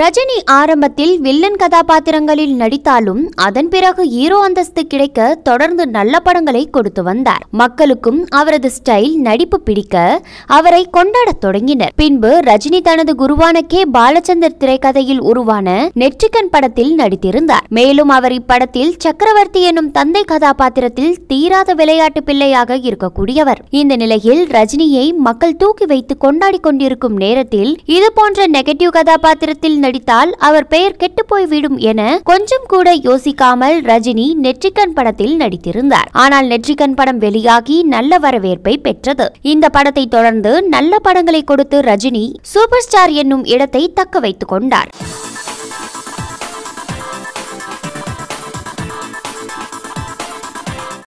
ரஜினி ஆரம்பத்தில் வில்லன் கதாபாத்திரங்களில் நடித்தாலும் அதன் பிறகு ஹீரோ அந்தஸ்து கிடைக்க தொடர்ந்து நல்ல படங்களை கொடுத்து வந்தார் மக்களுக்கும் அவரது ஸ்டைல் நடிப்பு பிடிக்க அவரை கொண்டாடத் தொடங்கினர் பின்பு ரஜினி தனது குருவான கே பாலச்சந்தர் திரைக்கதையில் உருவான நெற்றிக்கன் படத்தில் நடித்திருந்தார் மேலும் அவர் இப்படத்தில் சக்கரவர்த்தி எனும் தந்தை கதாபாத்திரத்தில் தீராத விளையாட்டு பிள்ளையாக இருக்கக்கூடியவர் இந்த நிலையில் ரஜினியை மக்கள் தூக்கி வைத்து கொண்டாடி கொண்டிருக்கும் நேரத்தில் இதுபோன்ற நெகட்டிவ் கதாபாத்திரத்தில் நடித்தால் அவர் பெயர் கெட்டுப்போய் போய்விடும் என கொஞ்சம் கூட யோசிக்காமல் ரஜினி நெற்றிக்கன் படத்தில் நடித்திருந்தார் ஆனால் நெற்றிக்கன் படம் வெளியாகி நல்ல வரவேற்பை பெற்றது இந்த படத்தை தொடர்ந்து நல்ல படங்களை கொடுத்து ரஜினி சூப்பர் ஸ்டார் என்னும் இடத்தை தக்க வைத்துக் கொண்டார்